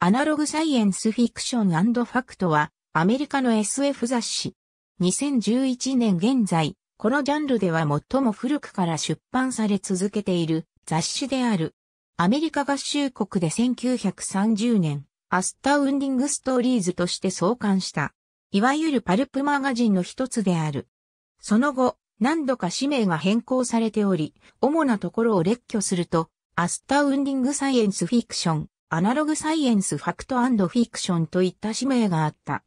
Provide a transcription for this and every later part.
アナログサイエンスフィクションファクトは、アメリカの SF 雑誌。2011年現在、このジャンルでは最も古くから出版され続けている雑誌である。アメリカ合衆国で1930年、アスタウンディングストーリーズとして創刊した。いわゆるパルプマガジンの一つである。その後、何度か氏名が変更されており、主なところを列挙すると、アスタウンディングサイエンスフィクション、アナログサイエンスファクトフィクションといった使命があった。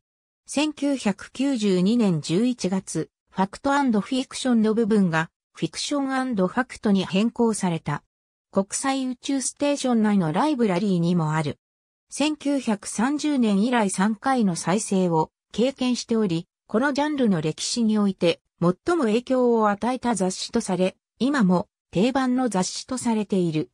1992年11月、ファクトフィクションの部分が、フィクションファクトに変更された。国際宇宙ステーション内のライブラリーにもある。1930年以来3回の再生を経験しており、このジャンルの歴史において最も影響を与えた雑誌とされ、今も定番の雑誌とされている。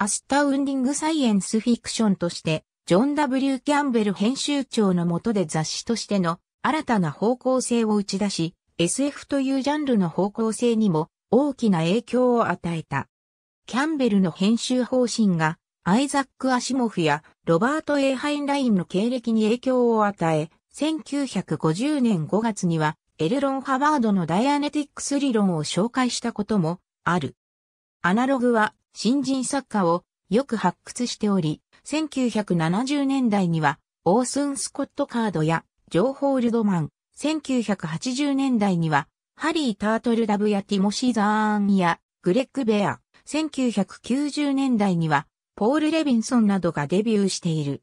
アスタウンディングサイエンスフィクションとして、ジョン・ W・ キャンベル編集長の下で雑誌としての新たな方向性を打ち出し、SF というジャンルの方向性にも大きな影響を与えた。キャンベルの編集方針が、アイザック・アシモフやロバート・エハインラインの経歴に影響を与え、1950年5月には、エルロン・ハワードのダイアネティックス理論を紹介したこともある。アナログは新人作家をよく発掘しており、1970年代には、オースン・スコット・カードや、ジョー・ホールドマン、1980年代には、ハリー・タートル・ラブやティモシー・ザーンや、グレッグ・ベア、1990年代には、ポール・レビンソンなどがデビューしている。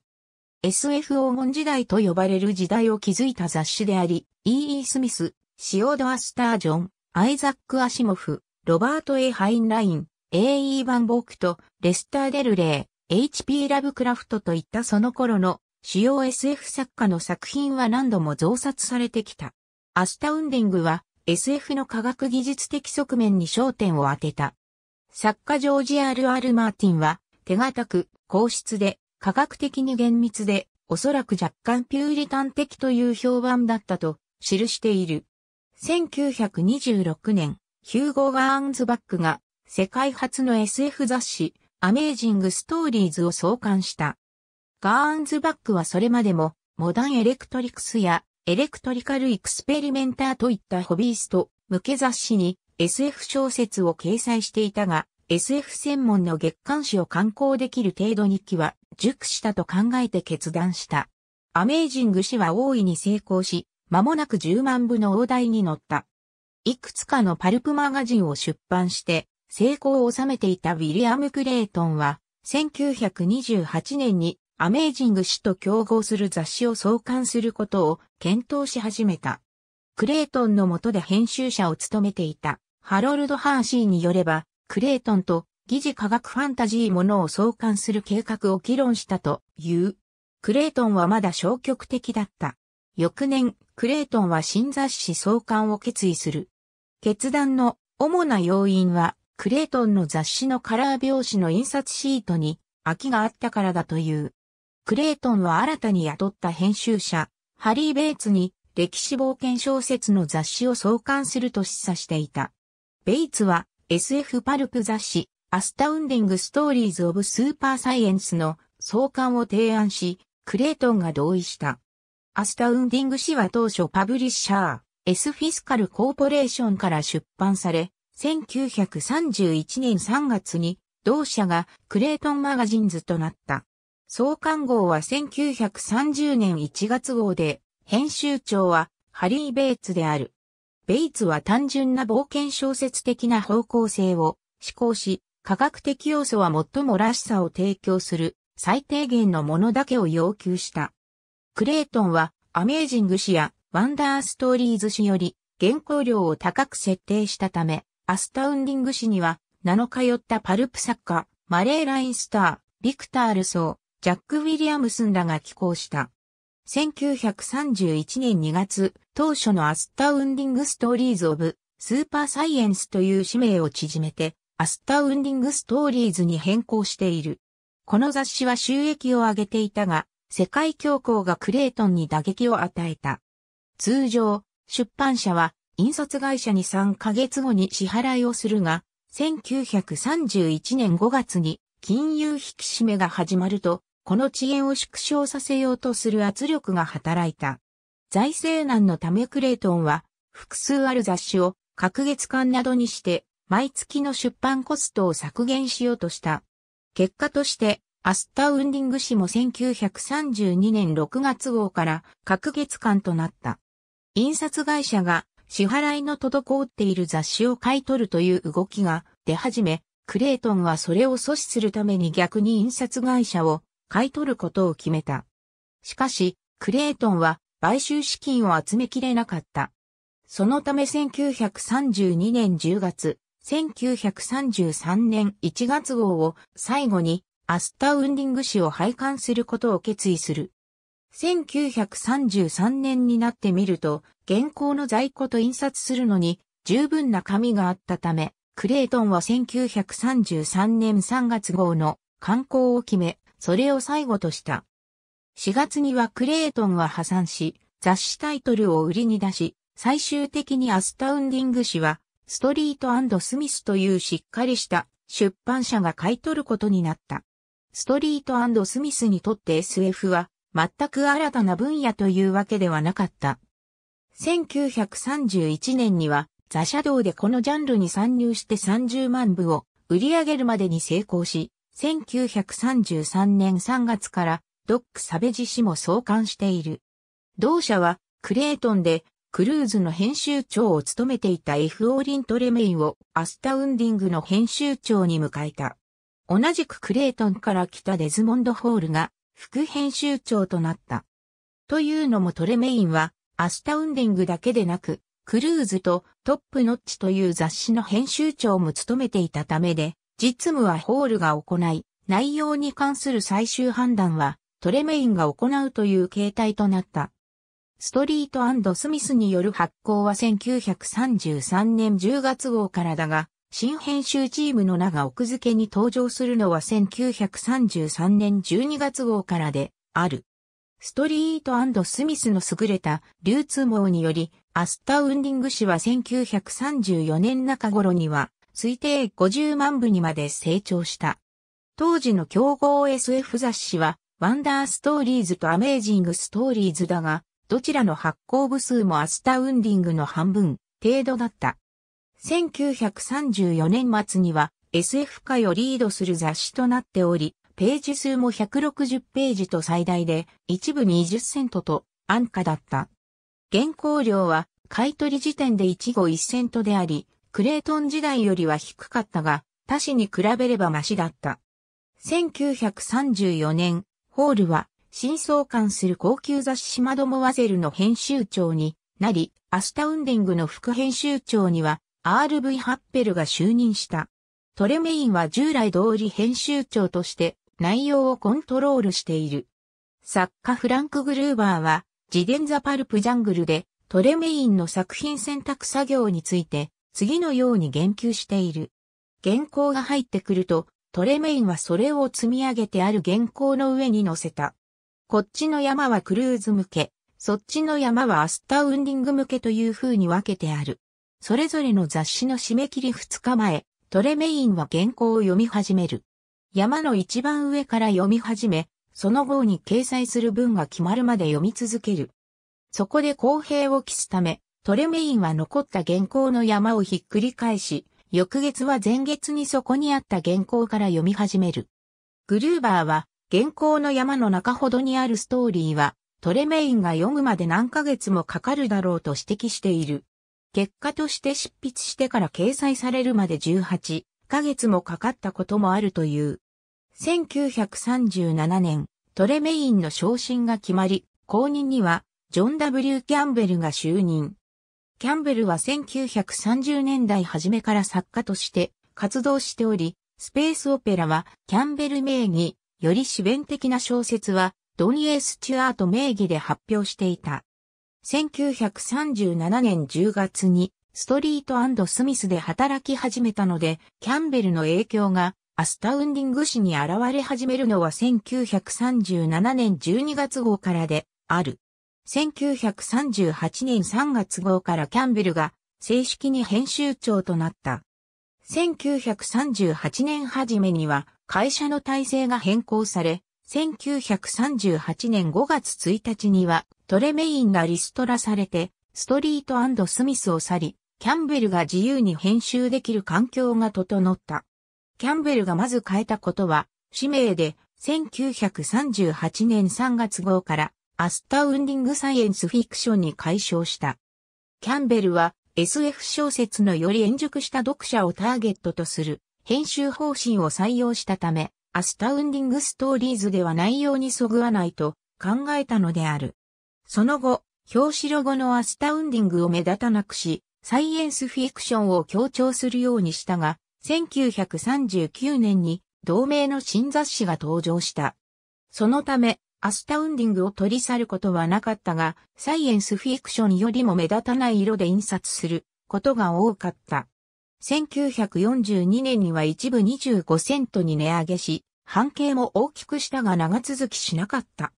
SF 黄金時代と呼ばれる時代を築いた雑誌であり、E.E. スミス、シオド・アスタージョン、アイザック・アシモフ、ロバート・エハインライン、A.E. バンボークとレスター・デルレイ、H.P. ラブクラフトといったその頃の主要 SF 作家の作品は何度も増刷されてきた。アスタウンディングは SF の科学技術的側面に焦点を当てた。作家ジョージ・ R.R. マーティンは手堅く、硬質で、科学的に厳密で、おそらく若干ピューリタン的という評判だったと記している。1926年、ヒューゴ・ガーンズバックが世界初の SF 雑誌、アメージングストーリーズを創刊した。ガーンズバックはそれまでも、モダンエレクトリクスや、エレクトリカルエクスペリメンターといったホビースト向け雑誌に SF 小説を掲載していたが、SF 専門の月刊誌を刊行できる程度日記は熟したと考えて決断した。アメージング誌は大いに成功し、間もなく10万部の大台に乗った。いくつかのパルプマガジンを出版して、成功を収めていたウィリアム・クレイトンは、1928年にアメージング氏と競合する雑誌を創刊することを検討し始めた。クレイトンの下で編集者を務めていたハロルド・ハーシーによれば、クレイトンと疑似科学ファンタジーものを創刊する計画を議論したという。クレイトンはまだ消極的だった。翌年、クレイトンは新雑誌創刊を決意する。決断の主な要因は、クレイトンの雑誌のカラー表紙の印刷シートに空きがあったからだという。クレイトンは新たに雇った編集者、ハリー・ベイツに歴史冒険小説の雑誌を創刊すると示唆していた。ベイツは SF パルプ雑誌、アスタウンディング・ストーリーズ・オブ・スーパー・サイエンスの創刊を提案し、クレイトンが同意した。アスタウンディング誌は当初パブリッシャー、S フィスカルコーポレーションから出版され、1931年3月に同社がクレイトンマガジンズとなった。創刊号は1930年1月号で、編集長はハリー・ベイツである。ベイツは単純な冒険小説的な方向性を思行し、科学的要素は最もらしさを提供する最低限のものだけを要求した。クレイトンはアメージング誌やワンダーストーリーズ誌より原稿料を高く設定したため、アスタウンディング誌には、7日寄ったパルプ作家、マレー・ラインスター、ビクター・ルソー、ジャック・ウィリアムスンらが寄稿した。1931年2月、当初のアスタウンディング・ストーリーズ・オブ・スーパー・サイエンスという使名を縮めて、アスタウンディング・ストーリーズに変更している。この雑誌は収益を上げていたが、世界恐慌がクレイトンに打撃を与えた。通常、出版社は印刷会社に3ヶ月後に支払いをするが、1931年5月に金融引き締めが始まると、この遅延を縮小させようとする圧力が働いた。財政難のためクレイトンは、複数ある雑誌を各月間などにして、毎月の出版コストを削減しようとした。結果として、アスタウンディング誌も1932年6月号から各月間となった。印刷会社が支払いの滞っている雑誌を買い取るという動きが出始め、クレイトンはそれを阻止するために逆に印刷会社を買い取ることを決めた。しかし、クレイトンは買収資金を集めきれなかった。そのため1932年10月、1933年1月号を最後にアスタウンディング誌を廃刊することを決意する。1933年になってみると、現行の在庫と印刷するのに十分な紙があったため、クレイトンは1933年3月号の刊行を決め、それを最後とした。4月にはクレイトンは破産し、雑誌タイトルを売りに出し、最終的にアスタウンディング誌は、ストリートスミスというしっかりした出版社が買い取ることになった。ストリートスミスにとって SF は全く新たな分野というわけではなかった。1931年には、ザ・シャドウでこのジャンルに参入して30万部を売り上げるまでに成功し、1933年3月からドック・サベジ氏も創刊している。同社はクレートンでクルーズの編集長を務めていた F・ オーリントレメインをアスタウンディングの編集長に迎えた。同じくクレートンから来たデズモンド・ホールが副編集長となった。というのもトレメインは、アスタウンディングだけでなく、クルーズとトップノッチという雑誌の編集長も務めていたためで、実務はホールが行い、内容に関する最終判断はトレメインが行うという形態となった。ストリートスミスによる発行は1933年10月号からだが、新編集チームの名が奥付けに登場するのは1933年12月号からである。ストリートスミスの優れた流通網により、アスタウンディング誌は1934年中頃には推定50万部にまで成長した。当時の競合 SF 雑誌は、ワンダーストーリーズとアメージングストーリーズだが、どちらの発行部数もアスタウンディングの半分程度だった。1934年末には SF 界をリードする雑誌となっており、ページ数も160ページと最大で一部20セントと安価だった。原稿料は買取時点で1号1セントであり、クレートン時代よりは低かったが、他紙に比べればマシだった。1934年、ホールは、新創刊する高級雑誌マドモワゼルの編集長になり、アスタウンディングの副編集長には、RV ハッペルが就任した。トレメインは従来通り編集長として内容をコントロールしている。作家フランク・グルーバーは、自伝ザ・パルプ・ジャングルで、トレメインの作品選択作業について、次のように言及している。原稿が入ってくると、トレメインはそれを積み上げてある原稿の上に載せた。こっちの山はクルーズ向け、そっちの山はアスタウンディング向けという風に分けてある。それぞれの雑誌の締め切り2日前、トレメインは原稿を読み始める。山の一番上から読み始め、その号に掲載する文が決まるまで読み続ける。そこで公平を期すため、トレメインは残った原稿の山をひっくり返し、翌月は前月にそこにあった原稿から読み始める。グルーバーは、原稿の山の中ほどにあるストーリーは、トレメインが読むまで何ヶ月もかかるだろうと指摘している。結果として執筆してから掲載されるまで18ヶ月もかかったこともあるという。1937年、トレメインの昇進が決まり、後任にはジョン・ W・ キャンベルが就任。キャンベルは1930年代初めから作家として活動しており、スペースオペラはキャンベル名義、より自弁的な小説はドニエ・スチュアート名義で発表していた。1937年10月にストリートスミスで働き始めたので、キャンベルの影響がアスタウンディング誌に現れ始めるのは1937年12月号からである。1938年3月号からキャンベルが正式に編集長となった。1938年初めには会社の体制が変更され、1938年5月1日にはトレメインがリストラされて、ストリートスミスを去り、キャンベルが自由に編集できる環境が整った。キャンベルがまず変えたことは、氏名で1938年3月号からアスタウンディングサイエンスフィクションに改称した。キャンベルは SF 小説のより円熟した読者をターゲットとする編集方針を採用したため、アスタウンディングストーリーズでは内容にそぐわないと考えたのである。その後、表紙ロゴのアスタウンディングを目立たなくし、サイエンスフィクションを強調するようにしたが、1939年に同名の新雑誌が登場した。そのため、アスタウンディングを取り去ることはなかったが、サイエンスフィクションよりも目立たない色で印刷することが多かった。1942年には一部25セントに値上げし、半径も大きくしたが長続きしなかった。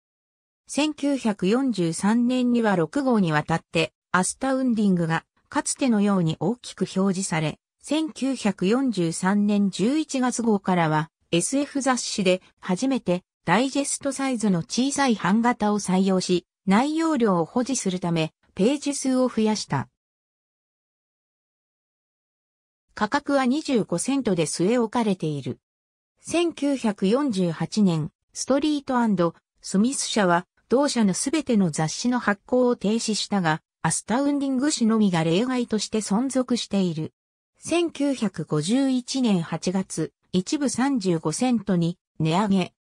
1943年には6号にわたって、アスタウンディングが、かつてのように大きく表示され、1943年11月号からは、SF 雑誌で初めてダイジェストサイズの小さい版型を採用し、内容量を保持するため、ページ数を増やした。価格は25セントで据え置かれている。1948年、ストリートスミス社は同社のすべての雑誌の発行を停止したが、アスタウンディング誌のみが例外として存続している。1951年8月、一部35セントに値上げ。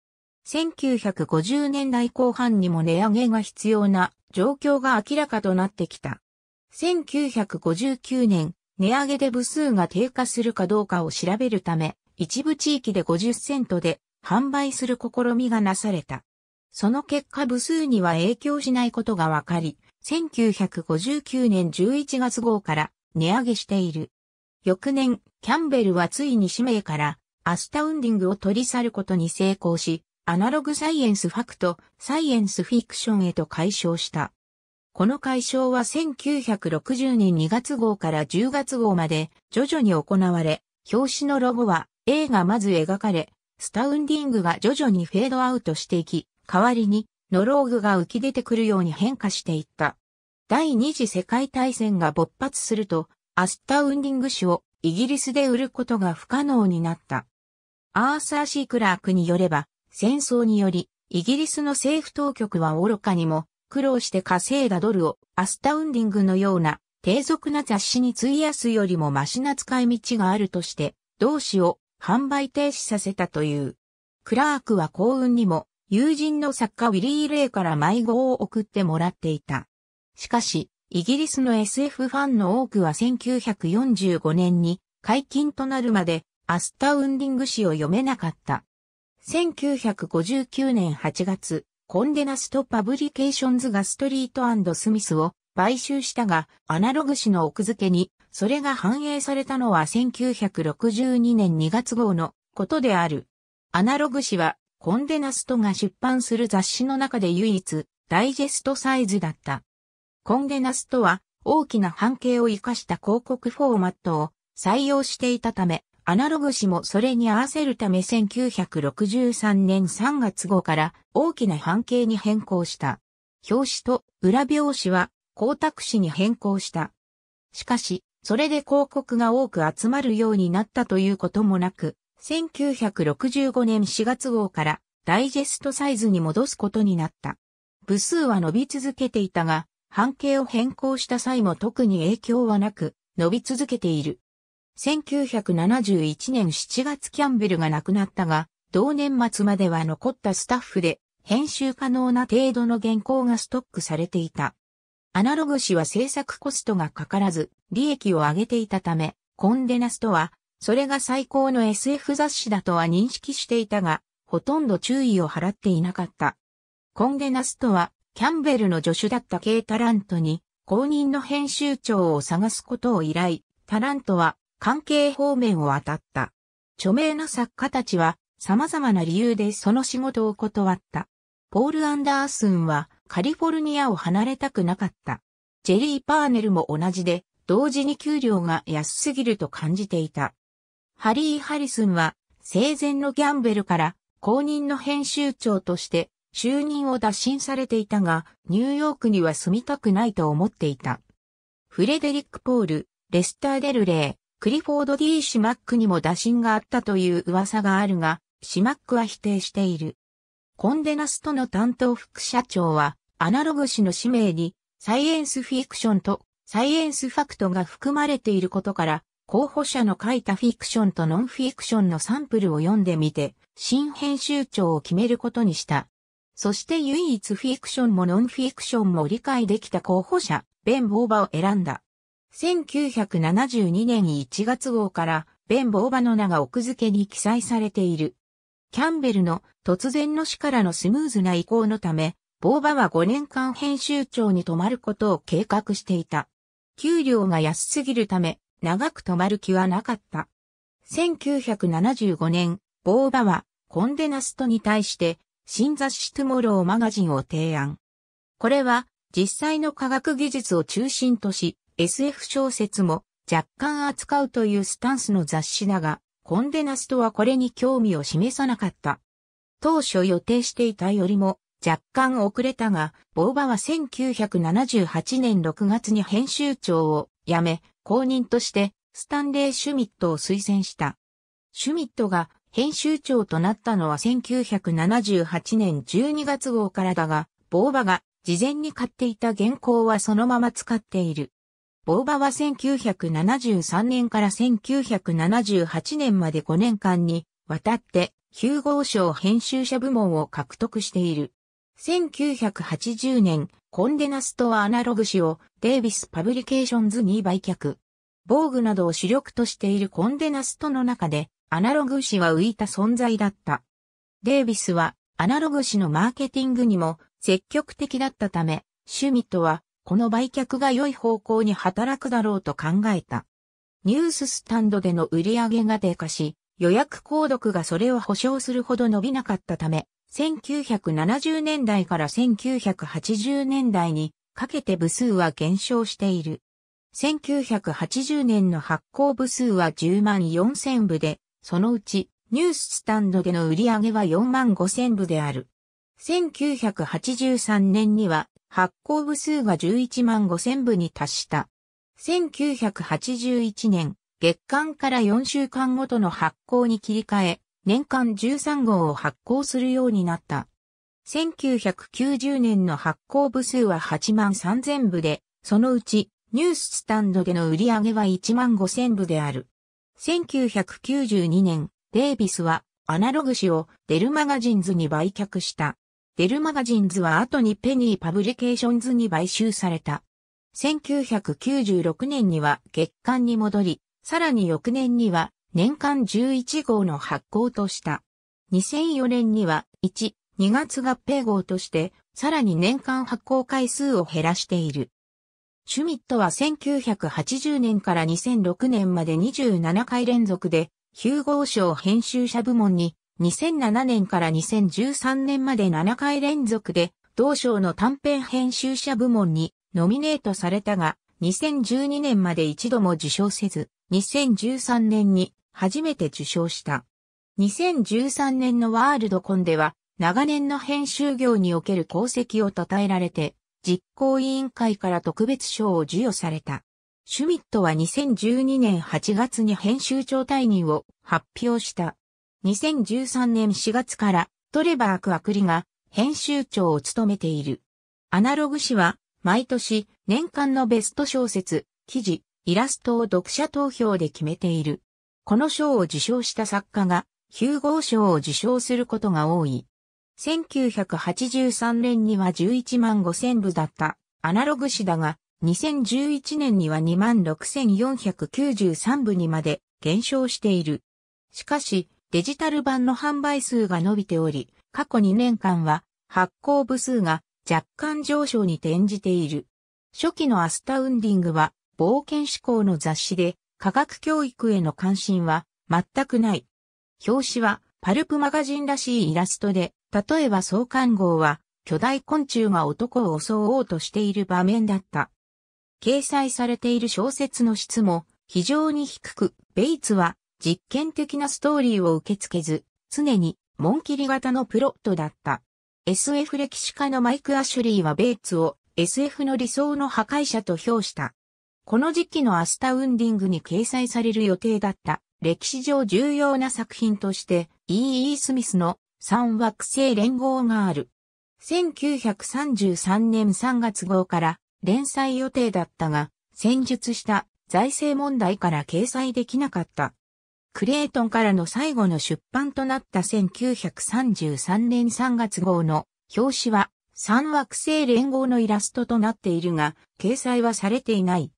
1950年代後半にも値上げが必要な状況が明らかとなってきた。1959年、値上げで部数が低下するかどうかを調べるため、一部地域で50セントで販売する試みがなされた。その結果部数には影響しないことが分かり、1959年11月号から値上げしている。翌年、キャンベルはついに使命からアスタウンディングを取り去ることに成功し、アナログサイエンスファクト、サイエンスフィクションへと解消した。この解消は1960年2月号から10月号まで徐々に行われ、表紙のロゴは A がまず描かれ、スタウンディングが徐々にフェードアウトしていき、代わりにノローグが浮き出てくるように変化していった。第二次世界大戦が勃発すると、アスタウンディング紙をイギリスで売ることが不可能になった。アーサー・シー・クラークによれば、戦争により、イギリスの政府当局は愚かにも、苦労して稼いだドルをアスタウンディングのような低俗な雑誌に費やすよりもマシな使い道があるとして、同誌を販売停止させたという。クラークは幸運にも、友人の作家ウィリー・レイから迷子を送ってもらっていた。しかし、イギリスの SF ファンの多くは1945年に解禁となるまでアスタウンディング誌を読めなかった。1959年8月、コンデナストパブリケーションズがストリートスミスを買収したが、アナログ誌の奥付けに、それが反映されたのは1962年2月号のことである。アナログ誌は、コンデナストが出版する雑誌の中で唯一、ダイジェストサイズだった。コンデナストは、大きな半径を生かした広告フォーマットを採用していたため、アナログ紙もそれに合わせるため1963年3月号から大きな半径に変更した。表紙と裏表紙は光沢紙に変更した。しかし、それで広告が多く集まるようになったということもなく、1965年4月号からダイジェストサイズに戻すことになった。部数は伸び続けていたが、半径を変更した際も特に影響はなく、伸び続けている。1971年7月キャンベルが亡くなったが、同年末までは残ったスタッフで、編集可能な程度の原稿がストックされていた。アナログ誌は制作コストがかからず、利益を上げていたため、コンデナストは、それが最高の SF 雑誌だとは認識していたが、ほとんど注意を払っていなかった。コンデナストは、キャンベルの助手だったケイ・タラントに、公認の編集長を探すことを依頼。タラントは、関係方面を当たった。著名な作家たちは様々な理由でその仕事を断った。ポール・アンダースンはカリフォルニアを離れたくなかった。ジェリー・パーネルも同じで、同時に給料が安すぎると感じていた。ハリー・ハリスンは生前のギャンベルから公認の編集長として就任を打診されていたが、ニューヨークには住みたくないと思っていた。フレデリック・ポール、レスター・デルレイ、クリフォード D シマックにも打診があったという噂があるが、シマックは否定している。コンデナストの担当副社長は、アナログ誌の氏名に、サイエンスフィクションとサイエンスファクトが含まれていることから、候補者の書いたフィクションとノンフィクションのサンプルを読んでみて、新編集長を決めることにした。そして唯一フィクションもノンフィクションも理解できた候補者、ベン・ボーバを選んだ。1972年1月号から、ベン・ボーバの名が奥付けに記載されている。キャンベルの突然の死からのスムーズな移行のため、ボーバは5年間編集長に泊まることを計画していた。給料が安すぎるため、長く泊まる気はなかった。1975年、ボーバはコンデナストに対して、新雑誌トゥモローマガジンを提案。これは、実際の科学技術を中心とし、SF 小説も若干扱うというスタンスの雑誌だが、コンデナストはこれに興味を示さなかった。当初予定していたよりも若干遅れたが、ボーバは1978年6月に編集長を辞め、公認としてスタンレー・シュミットを推薦した。シュミットが編集長となったのは1978年12月号からだが、ボーバが事前に買っていた原稿はそのまま使っている。ボーバは1973年から1978年まで5年間にわたってヒューゴー賞編集者部門を獲得している。1980年、コンデナストアナログ誌をデイビスパブリケーションズに売却。防具などを主力としているコンデナストの中でアナログ誌は浮いた存在だった。デイビスはアナログ誌のマーケティングにも積極的だったため、シュミットはこの売却が良い方向に働くだろうと考えた。ニューススタンドでの売り上げが低下し、予約購読がそれを保証するほど伸びなかったため、1970年代から1980年代にかけて部数は減少している。1980年の発行部数は10万4000部で、そのうちニューススタンドでの売り上げは4万5000部である。1983年には発行部数が11万5千部に達した。1981年、月間から4週間ごとの発行に切り替え、年間13号を発行するようになった。1990年の発行部数は8万3000部で、そのうちニューススタンドでの売り上げは1万5000部である。1992年、デイビスはアナログ紙をデルマガジンズに売却した。デルマガジンズは後にペニーパブリケーションズに買収された。1996年には月間に戻り、さらに翌年には年間11号の発行とした。2004年には1、2月合併号として、さらに年間発行回数を減らしている。シュミットは1980年から2006年まで27回連続で、ヒューゴー賞編集者部門に2007年から2013年まで7回連続で、同賞の短編編集者部門にノミネートされたが、2012年まで一度も受賞せず、2013年に初めて受賞した。2013年のワールドコンでは、長年の編集業における功績を称えられて、実行委員会から特別賞を授与された。シュミットは2012年8月に編集長退任を発表した。2013年4月からトレバー・クアクリが編集長を務めている。アナログ誌は毎年年間のベスト小説、記事、イラストを読者投票で決めている。この賞を受賞した作家がヒューゴー賞を受賞することが多い。1983年には11万5千部だったアナログ誌だが、2011年には2万6493部にまで減少している。しかし、デジタル版の販売数が伸びており、過去2年間は発行部数が若干上昇に転じている。初期のアスタウンディングは冒険志向の雑誌で科学教育への関心は全くない。表紙はパルプマガジンらしいイラストで、例えば創刊号は巨大昆虫が男を襲おうとしている場面だった。掲載されている小説の質も非常に低く、ベイツは実験的なストーリーを受け付けず、常に、紋切り型のプロットだった。SF 歴史家のマイク・アシュリーはベイツを SF の理想の破壊者と評した。この時期のアスタウンディングに掲載される予定だった歴史上重要な作品として E.E. スミスの三惑星連合がある。1933年3月号から連載予定だったが、戦術した財政問題から掲載できなかった。クレートンからの最後の出版となった1933年3月号の表紙は三惑星連合のイラストとなっているが、掲載はされていない。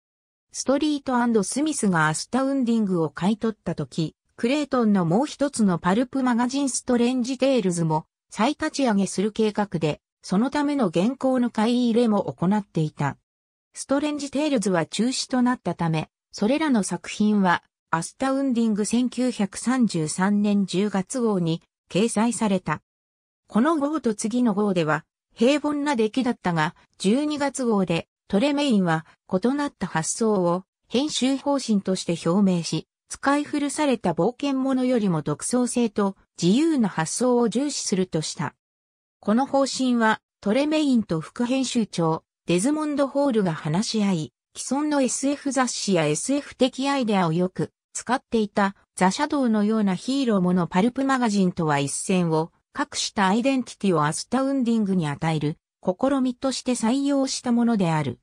ストリートスミスがアスタウンディングを買い取った時、クレートンのもう一つのパルプマガジンストレンジテールズも再立ち上げする計画で、そのための原稿の買い入れも行っていた。ストレンジテールズは中止となったため、それらの作品はアスタウンディング1933年10月号に掲載された。この号と次の号では平凡な出来だったが、12月号でトレメインは異なった発想を編集方針として表明し、使い古された冒険者よりも独創性と自由な発想を重視するとした。この方針はトレメインと副編集長デズモンド・ホールが話し合い、既存の SF 雑誌や SF 的アイデアをよく使っていたザ・シャドウのようなヒーローものパルプマガジンとは一線を隠したアイデンティティをアスタウンディングに与える試みとして採用したものである。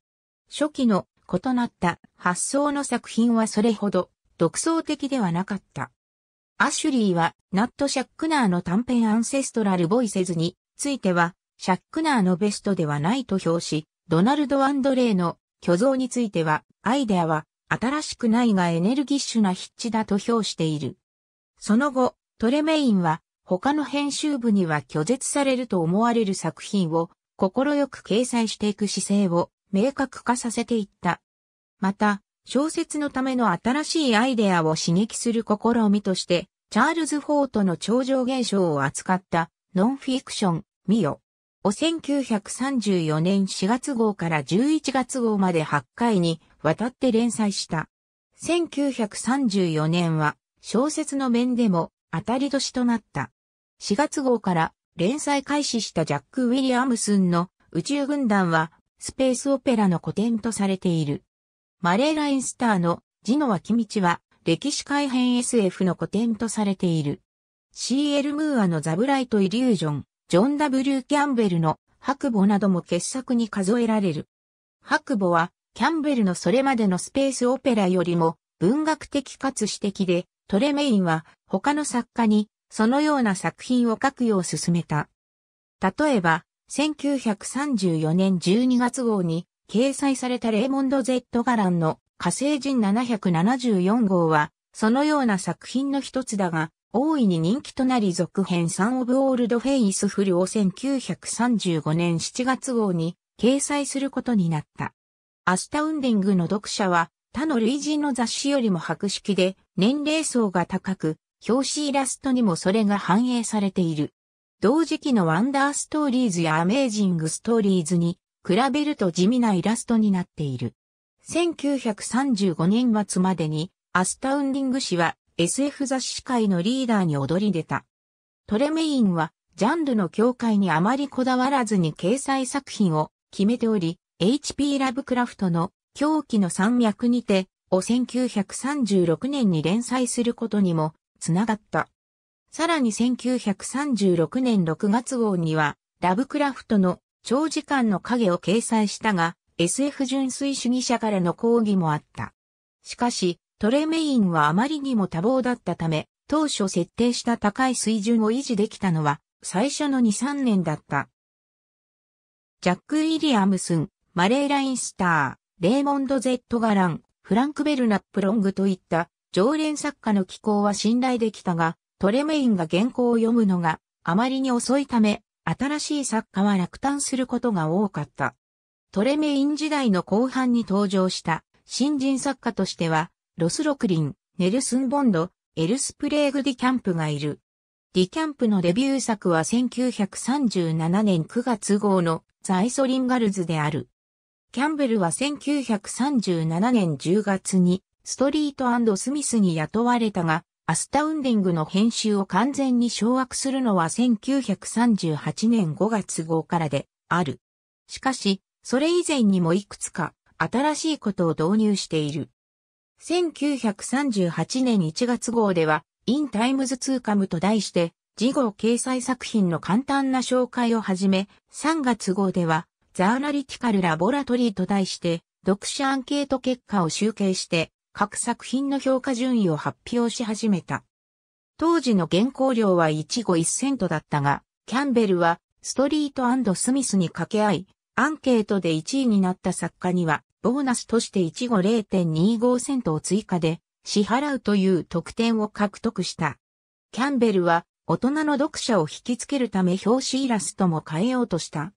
初期の異なった発想の作品はそれほど独創的ではなかった。アシュリーはナット・シャックナーの短編アンセストラル・ボイセズについてはシャックナーのベストではないと評し、ドナルド・アンドレイの虚像についてはアイデアは新しくないがエネルギッシュな筆致だと評している。その後、トレメインは他の編集部には拒絶されると思われる作品を快く掲載していく姿勢を明確化させていった。また、小説のための新しいアイデアを刺激する試みとして、チャールズ・フォートの超常現象を扱ったノンフィクション、ミヨを1934年4月号から11月号まで8回に渡って連載した。1934年は小説の面でも当たり年となった。4月号から連載開始したジャック・ウィリアムスンの宇宙軍団はスペースオペラの古典とされている。マレーラインスターのジノワ・キミチは歴史改変 SF の古典とされている。C.L. ムーアのザブライト・イリュージョン、ジョン・ W・ キャンベルの白母なども傑作に数えられる。白母はキャンベルのそれまでのスペースオペラよりも文学的かつ詩的で、トレメインは他の作家にそのような作品を書くよう勧めた。例えば、1934年12月号に掲載されたレーモンド・ゼット・ガランの火星人774号は、そのような作品の一つだが、大いに人気となり続編サン・オブ・オールド・フェイス・フルを1935年7月号に掲載することになった。アスタウンディングの読者は他の類人の雑誌よりも博識で年齢層が高く、表紙イラストにもそれが反映されている。同時期のワンダーストーリーズやアメージングストーリーズに比べると地味なイラストになっている。1935年末までにアスタウンディング誌は SF 雑誌界のリーダーに躍り出た。トレメインはジャンルの境界にあまりこだわらずに掲載作品を決めており、HP ラブクラフトの狂気の山脈にてを1936年に連載することにもつながった。さらに1936年6月号にはラブクラフトの長時間の影を掲載したが SF 純粋主義者からの抗議もあった。しかしトレメインはあまりにも多忙だったため当初設定した高い水準を維持できたのは最初の2、3年だった。ジャック・ウィリアムスン、マレー・ラインスター、レーモンド・ゼット・ガラン、フランク・ベルナップ・ロングといった常連作家の寄稿は信頼できたが、トレメインが原稿を読むのがあまりに遅いため、新しい作家は落胆することが多かった。トレメイン時代の後半に登場した新人作家としては、ロス・ロクリン、ネルスン・ボンド、エルスプレーグ・ディ・キャンプがいる。ディ・キャンプのデビュー作は1937年9月号のザ・アイソリンガルズである。キャンベルは1937年10月にストリートスミスに雇われたが、アスタウンディングの編集を完全に掌握するのは1938年5月号からである。しかし、それ以前にもいくつか新しいことを導入している。1938年1月号では、インタイムズ・ツー・カムと題して、事後掲載作品の簡単な紹介をはじめ、3月号では、ザ・アナリティカル・ラボラトリーと題して、読者アンケート結果を集計して、各作品の評価順位を発表し始めた。当時の原稿料は1語1セントだったが、キャンベルはストリートスミスに掛け合い、アンケートで1位になった作家には、ボーナスとして1語0.25セントを追加で支払うという特典を獲得した。キャンベルは大人の読者を引きつけるため表紙イラストも変えようとした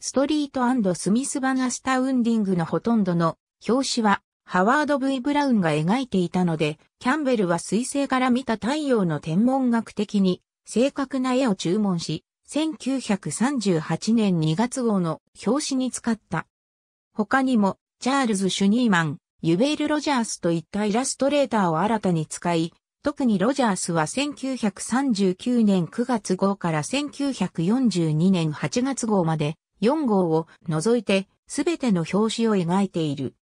ストリートスミスバナスタウンディングのほとんどの表紙はハワード・ V・ ブラウンが描いていたので、キャンベルは彗星から見た太陽の天文学的に正確な絵を注文し、1938年2月号の表紙に使った。他にも、チャールズ・シュニーマン、ユベール・ロジャースといったイラストレーターを新たに使い、特にロジャースは1939年9月号から1942年8月号まで4号を除いてすべての表紙を描いている。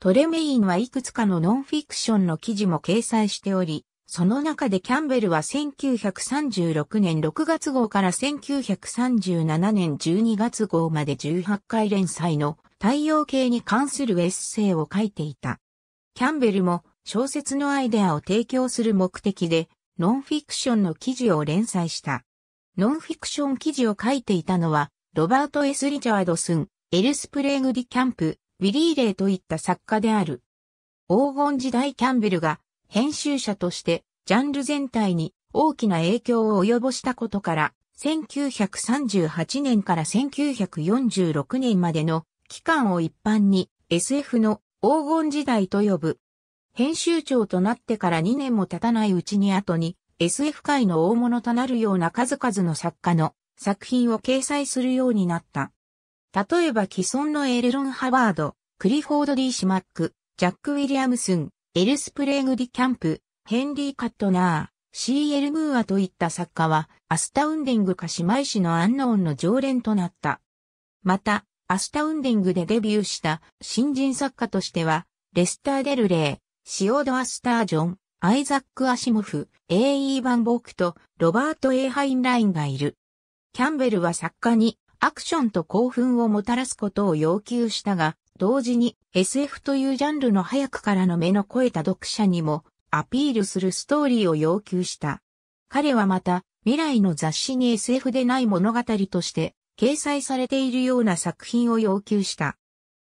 トレメインはいくつかのノンフィクションの記事も掲載しており、その中でキャンベルは1936年6月号から1937年12月号まで18回連載の太陽系に関するエッセイを書いていた。キャンベルも小説のアイデアを提供する目的でノンフィクションの記事を連載した。ノンフィクション記事を書いていたのはロバート・エス・リチャードスン、エルス・プレーグ・ディ・キャンプ、ウィリー・レイといった作家である。黄金時代キャンベルが編集者としてジャンル全体に大きな影響を及ぼしたことから、1938年から1946年までの期間を一般に SF の黄金時代と呼ぶ。編集長となってから2年も経たないうちに後に SF 界の大物となるような数々の作家の作品を掲載するようになった。例えば既存のエレロン・ハワード、クリフォード・ディ・シマック、ジャック・ウィリアムスン、エルス・プレーグ・ディ・キャンプ、ヘンリー・カットナー、シー・エル・ムーアといった作家は、アスタウンディングか姉妹誌のアンノーンの常連となった。また、アスタウンディングでデビューした新人作家としては、レスター・デルレイ、シオード・アスタージョン、アイザック・アシモフ、A.E. バンボークとロバート・エーハインラインがいる。キャンベルは作家にアクションと興奮をもたらすことを要求したが、同時に SF というジャンルの早くからの目の肥えた読者にもアピールするストーリーを要求した。彼はまた未来の雑誌に SF でない物語として掲載されているような作品を要求した。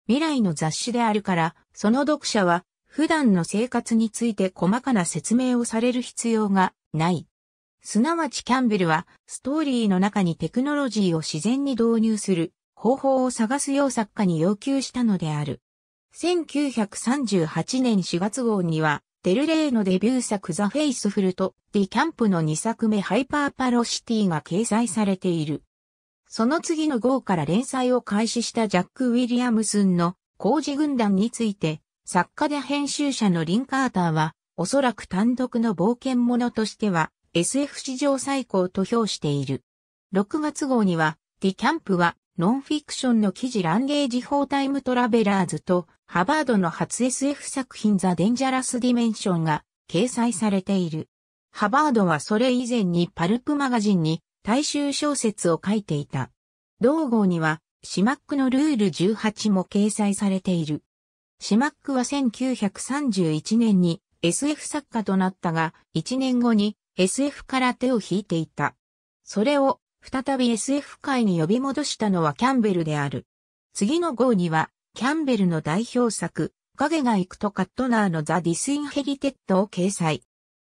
未来の雑誌であるから、その読者は普段の生活について細かな説明をされる必要がない。すなわちキャンベルは、ストーリーの中にテクノロジーを自然に導入する方法を探すよう作家に要求したのである。1938年4月号には、デルレイのデビュー作ザ・フェイスフルとディ・キャンプの2作目ハイパーパロシティが掲載されている。その次の号から連載を開始したジャック・ウィリアムスンの工事軍団について、作家で編集者のリン・カーターは、おそらく単独の冒険者としては、SF 史上最高と評している。6月号には、ディキャンプは、ノンフィクションの記事ランゲージータイムトラベラーズと、ハバードの初 SF 作品ザ・デンジャラス・ディメンションが掲載されている。ハバードはそれ以前にパルプマガジンに大衆小説を書いていた。同号には、シマックのルール18も掲載されている。シマックは1931年に SF 作家となったが、1年後に SF から手を引いていた。それを再び SF 界に呼び戻したのはキャンベルである。次の号には、キャンベルの代表作、影が行くとカットナーのザ・ディス・インヘリテッドを掲載。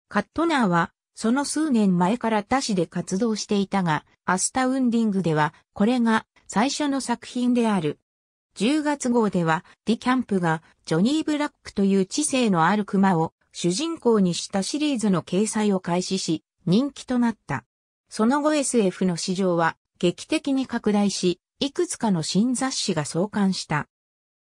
カットナーは、その数年前から他誌で活動していたが、アスタウンディングでは、これが最初の作品である。10月号では、ディキャンプがジョニー・ブラックという知性のある熊を主人公にしたシリーズの掲載を開始し、人気となった。その後 SF の市場は劇的に拡大し、いくつかの新雑誌が創刊した。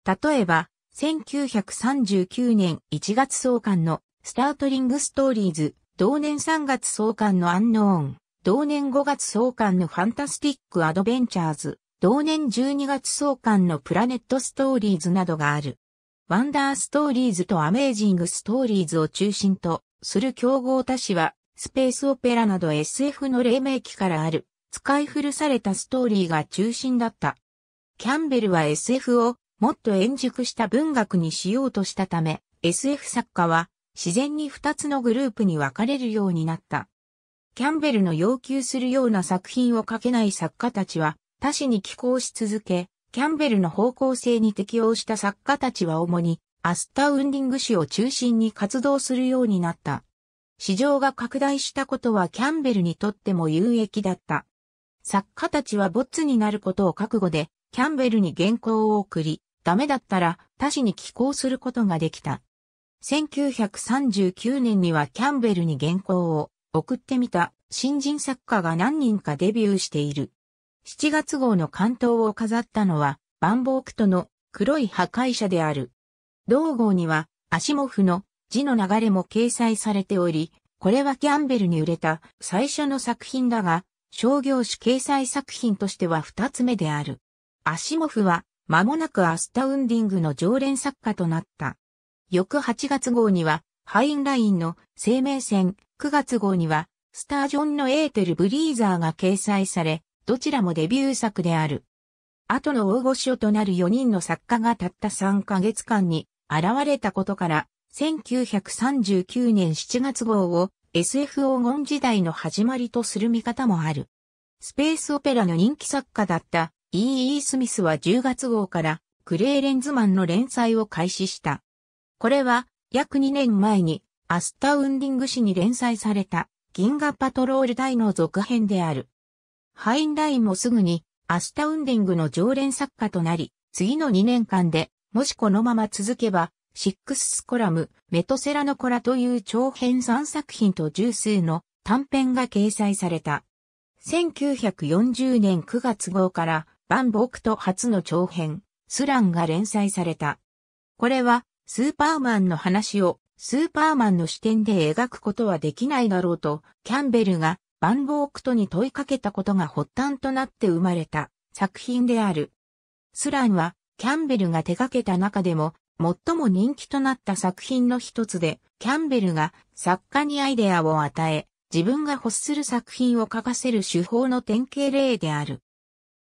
例えば、1939年1月創刊のスタートリングストーリーズ、同年3月創刊のアンノーン、同年5月創刊のファンタスティックアドベンチャーズ、同年12月創刊のプラネットストーリーズなどがある。ワンダーストーリーズとアメージングストーリーズを中心とする競合他誌は、スペースオペラなど SF の黎明期からある、使い古されたストーリーが中心だった。キャンベルは SF をもっと円熟した文学にしようとしたため、SF 作家は自然に2つのグループに分かれるようになった。キャンベルの要求するような作品を書けない作家たちは、他誌に寄稿し続け、キャンベルの方向性に適応した作家たちは主にアスタウンディング誌を中心に活動するようになった。市場が拡大したことはキャンベルにとっても有益だった。作家たちはボツになることを覚悟で、キャンベルに原稿を送り、ダメだったら他誌に寄稿することができた。1939年にはキャンベルに原稿を送ってみた新人作家が何人かデビューしている。7月号の関東を飾ったのは、バンボークトの黒い破壊者である。同号には、アシモフの字の流れも掲載されており、これはキャンベルに売れた最初の作品だが、商業誌掲載作品としては二つ目である。アシモフは、間もなくアスタウンディングの常連作家となった。翌8月号には、ハインラインの生命線、9月号には、スタージョンのエーテルブリーザーが掲載され、どちらもデビュー作である。後の大御所となる4人の作家がたった3ヶ月間に現れたことから、1939年7月号を SF 黄金時代の始まりとする見方もある。スペースオペラの人気作家だった E.E. E. スミスは10月号からクレーレンズマンの連載を開始した。これは約2年前にアスタウンディング誌に連載された銀河パトロール隊の続編である。ハインラインもすぐにアスタウンディングの常連作家となり、次の2年間で、もしこのまま続けば、シックススコラム、メトセラノコラという長編3作品と十数の短編が掲載された。1940年9月号から、バンボクと初の長編、スランが連載された。これは、スーパーマンの話を、スーパーマンの視点で描くことはできないだろうと、キャンベルがバンボークトに問いかけたことが発端となって生まれた作品である。スランは、キャンベルが手掛けた中でも、最も人気となった作品の一つで、キャンベルが作家にアイデアを与え、自分が欲する作品を書かせる手法の典型例である。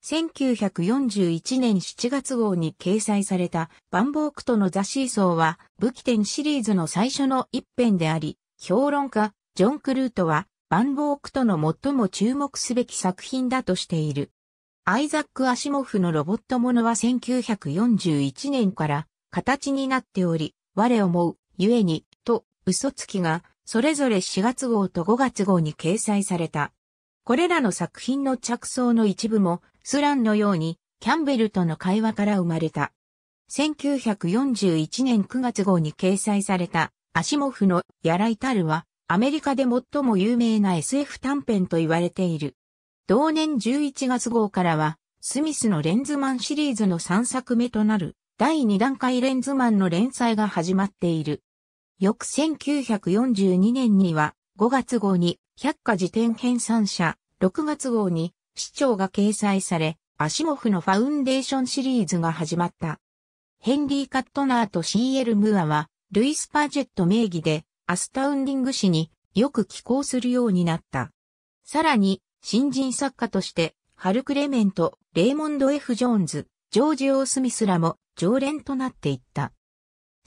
1941年7月号に掲載されたバンボークトのザ・シーソーは武器店シリーズの最初の一編であり、評論家ジョン・クルートはバンボークとの最も注目すべき作品だとしている。アイザック・アシモフのロボットものは1941年から形になっており、我思う、ゆえに、と、嘘つきが、それぞれ4月号と5月号に掲載された。これらの作品の着想の一部も、スランのように、キャンベルとの会話から生まれた。1941年9月号に掲載された、アシモフのやらいたるは、アメリカで最も有名な SF 短編と言われている。同年11月号からは、スミスのレンズマンシリーズの3作目となる第2段階レンズマンの連載が始まっている。翌1942年には5月号に百科事典編纂者、6月号に市長が掲載され、アシモフのファウンデーションシリーズが始まった。ヘンリー・カットナーと C.L. ムーアは、ルイス・パジェット名義でアスタウンディング誌によく寄稿するようになった。さらに、新人作家として、ハル・クレメント、レイモンド・ F・ ジョーンズ、ジョージ・オー・スミスらも常連となっていった。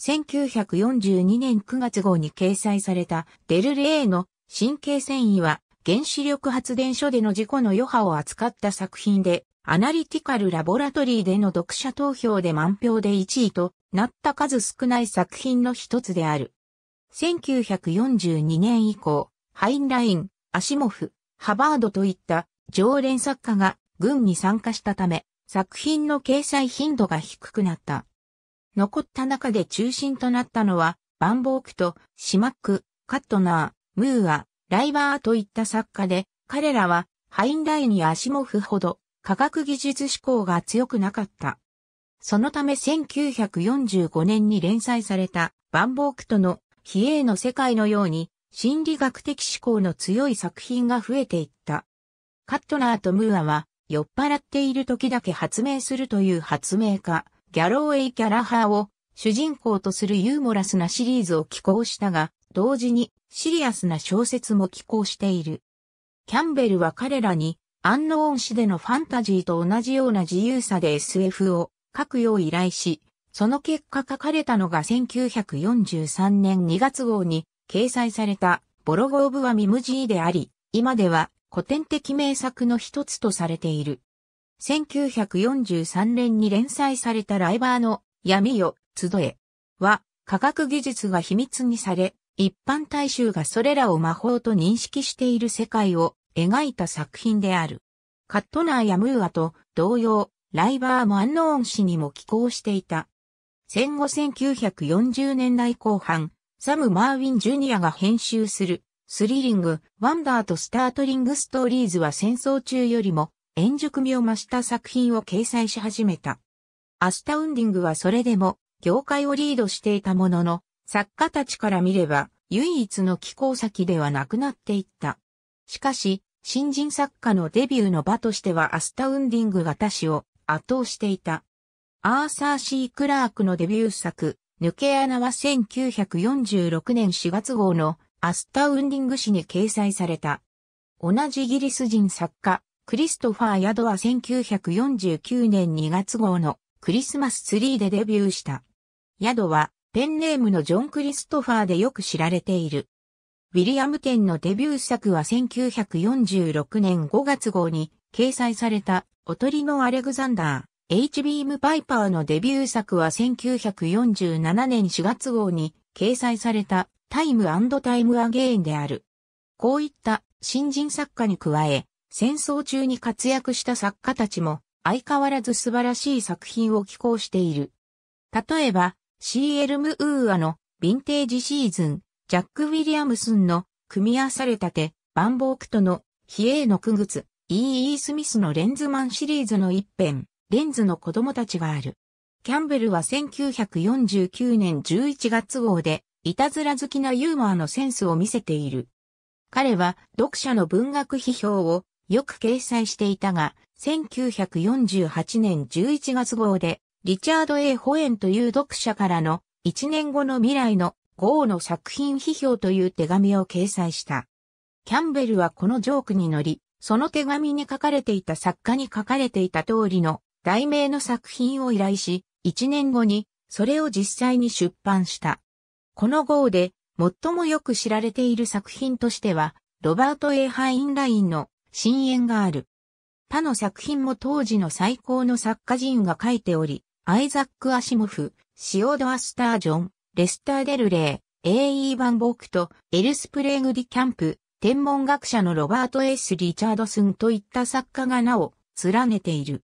1942年9月号に掲載されたデルレイの神経繊維は原子力発電所での事故の余波を扱った作品でアナリティカルラボラトリーでの読者投票で満票で1位となった数少ない作品の一つである。1942年以降、ハインライン、アシモフ、ハバードといった常連作家が軍に参加したため、作品の掲載頻度が低くなった。残った中で中心となったのは、バンボークとシマック、カットナー、ムーア、ライバーといった作家で、彼らはハインラインやアシモフほど科学技術志向が強くなかった。そのため1945年に連載されたバンボークとの比叡の世界のように、心理学的思考の強い作品が増えていった。カットナーとムーアは、酔っ払っている時だけ発明するという発明家、ギャローエイ・キャラハーを主人公とするユーモラスなシリーズを寄稿したが、同時にシリアスな小説も寄稿している。キャンベルは彼らに、アンノーン氏でのファンタジーと同じような自由さで SF を書くよう依頼し、その結果書かれたのが1943年2月号に掲載されたボロゴーブはミムジーであり、今では古典的名作の一つとされている。1943年に連載されたライバーの闇よ、集えは科学技術が秘密にされ、一般大衆がそれらを魔法と認識している世界を描いた作品である。カットナーやムーアと同様、ライバーもアンノーン氏にも寄稿していた。戦後1940年代後半、サム・マーウィン・ジュニアが編集する、スリリング、ワンダーとスタートリングストーリーズは戦争中よりも、円熟味を増した作品を掲載し始めた。アスタウンディングはそれでも、業界をリードしていたものの、作家たちから見れば、唯一の寄稿先ではなくなっていった。しかし、新人作家のデビューの場としてはアスタウンディングが他氏を圧倒していた。アーサー・シー・クラークのデビュー作、抜け穴は1946年4月号のアスタウンディング誌に掲載された。同じイギリス人作家、クリストファー・ヤドは1949年2月号のクリスマスツリーでデビューした。ヤドはペンネームのジョン・クリストファーでよく知られている。ウィリアム店のデビュー作は1946年5月号に掲載されたおとりのアレグザンダー。H ビームパイパーのデビュー作は1947年4月号に掲載されたタイムタイムアゲインである。こういった新人作家に加え、戦争中に活躍した作家たちも相変わらず素晴らしい作品を寄稿している。例えば、CL ムウーアのヴィンテージシーズン、ジャック・ウィリアムスンの組み合わされたて、バンボークとの、比叡の区靴、ー・ e E. スミスのレンズマンシリーズの一編。レンズの子供たちがある。キャンベルは1949年11月号で、いたずら好きなユーモアのセンスを見せている。彼は読者の文学批評をよく掲載していたが、1948年11月号で、リチャード・ A・ ホエンという読者からの1年後の未来の号の作品批評という手紙を掲載した。キャンベルはこのジョークに乗り、その手紙に書かれていた作家に書かれていた通りの題名の作品を依頼し、1年後にそれを実際に出版した。この号で最もよく知られている作品としては、ロバート・エハインラインの深淵がある。他の作品も当時の最高の作家陣が書いており、アイザック・アシモフ、シオド・アスタージョン、レスター・デルレイ・ A.E. バンボークとエルス・プレーグ・ディ・キャンプ、天文学者のロバート・エス・リチャードスンといった作家がなお連ねている。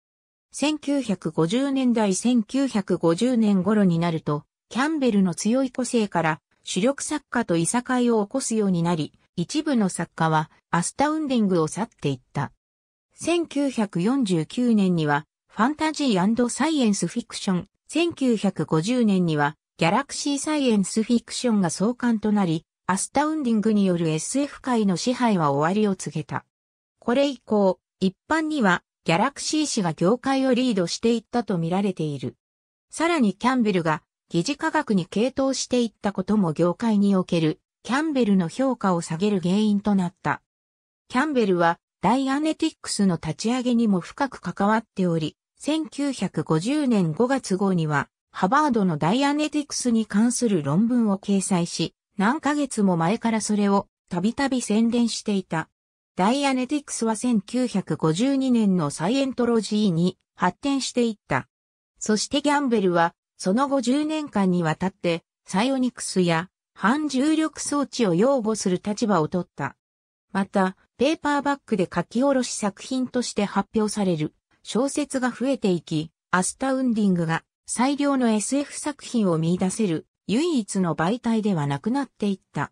1950年代1950年頃になると、キャンベルの強い個性から主力作家といさかいを起こすようになり、一部の作家はアスタウンディングを去っていった。1949年にはファンタジーサイエンスフィクション、1950年にはギャラクシーサイエンスフィクションが創刊となり、アスタウンディングによる SF 界の支配は終わりを告げた。これ以降、一般にはギャラクシー氏が業界をリードしていったと見られている。さらにキャンベルが疑似科学に傾倒していったことも業界におけるキャンベルの評価を下げる原因となった。キャンベルはダイアネティックスの立ち上げにも深く関わっており、1950年5月号にはハバードのダイアネティクスに関する論文を掲載し、何ヶ月も前からそれをたびたび宣伝していた。ダイアネティクスは1952年のサイエントロジーに発展していった。そしてギャンベルは、その後10年間にわたって、サイオニクスや反重力装置を擁護する立場を取った。また、ペーパーバックで書き下ろし作品として発表される小説が増えていき、アスタウンディングが最良の SF 作品を見出せる唯一の媒体ではなくなっていった。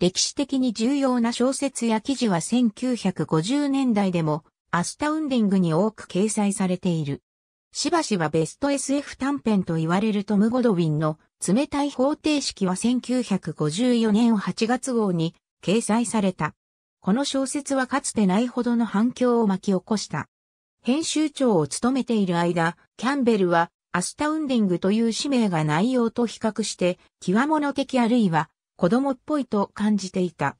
歴史的に重要な小説や記事は1950年代でもアスタウンディングに多く掲載されている。しばしばベスト SF 短編と言われるトム・ゴドウィンの冷たい方程式は1954年8月号に掲載された。この小説はかつてないほどの反響を巻き起こした。編集長を務めている間、キャンベルはアスタウンディングという使命が内容と比較して、極物的あるいは子供っぽいと感じていた。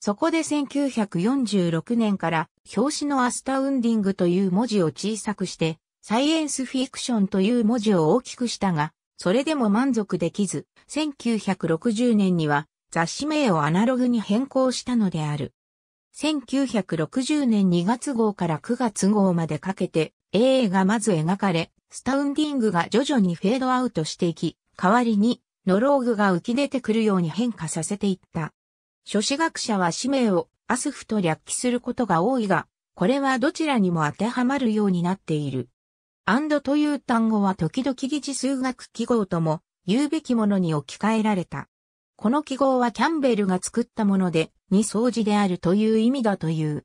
そこで1946年から表紙のアスタウンディングという文字を小さくして、サイエンスフィクションという文字を大きくしたが、それでも満足できず、1960年には雑誌名をアナログに変更したのである。1960年2月号から9月号までかけて、AA がまず描かれ、スタウンディングが徐々にフェードアウトしていき、代わりにノローグが浮き出てくるように変化させていった。諸子学者は氏名をアスフと略記することが多いが、これはどちらにも当てはまるようになっている。アンドという単語は時々疑似数学記号とも言うべきものに置き換えられた。この記号はキャンベルが作ったもので、に相似であるという意味だという。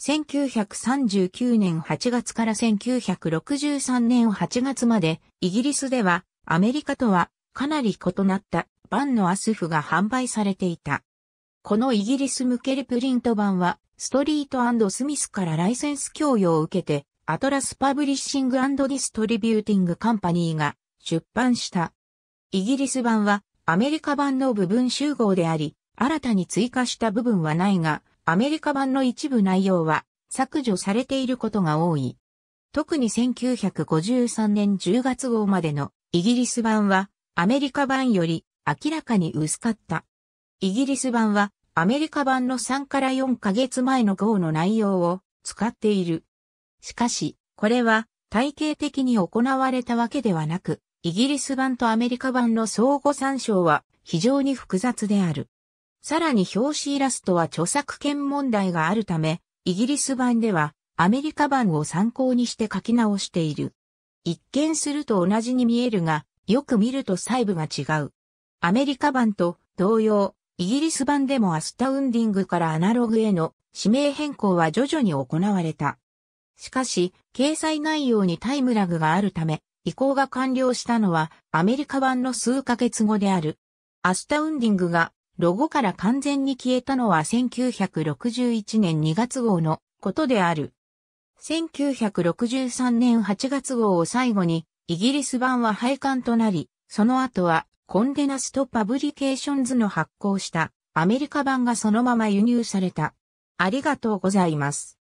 1939年8月から1963年8月まで、イギリスではアメリカとはかなり異なったバンのアスフが販売されていた。このイギリス向けリプリント版は、ストリートスミスからライセンス供与を受けて、アトラスパブリッシングディストリビューティングカンパニーが出版した。イギリス版はアメリカ版の部分集合であり、新たに追加した部分はないが、アメリカ版の一部内容は削除されていることが多い。特に1953年10月号までのイギリス版はアメリカ版より明らかに薄かった。イギリス版はアメリカ版の3から4ヶ月前の号の内容を使っている。しかし、これは体系的に行われたわけではなく、イギリス版とアメリカ版の相互参照は非常に複雑である。さらに表紙イラストは著作権問題があるため、イギリス版ではアメリカ版を参考にして書き直している。一見すると同じに見えるが、よく見ると細部が違う。アメリカ版と同様、イギリス版でもアスタウンディングからアナログへの指名変更は徐々に行われた。しかし、掲載内容にタイムラグがあるため、移行が完了したのはアメリカ版の数ヶ月後である。アスタウンディングがロゴから完全に消えたのは1961年2月号のことである。1963年8月号を最後にイギリス版は廃刊となり、その後はコンデナストパブリケーションズの発行したアメリカ版がそのまま輸入された。ありがとうございます。